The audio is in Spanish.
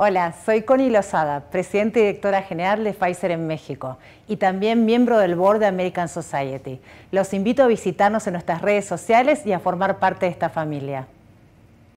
Hola, soy Connie Lozada, Presidenta y directora general de Pfizer en México y también miembro del board de American Society. Los invito a visitarnos en nuestras redes sociales y a formar parte de esta familia.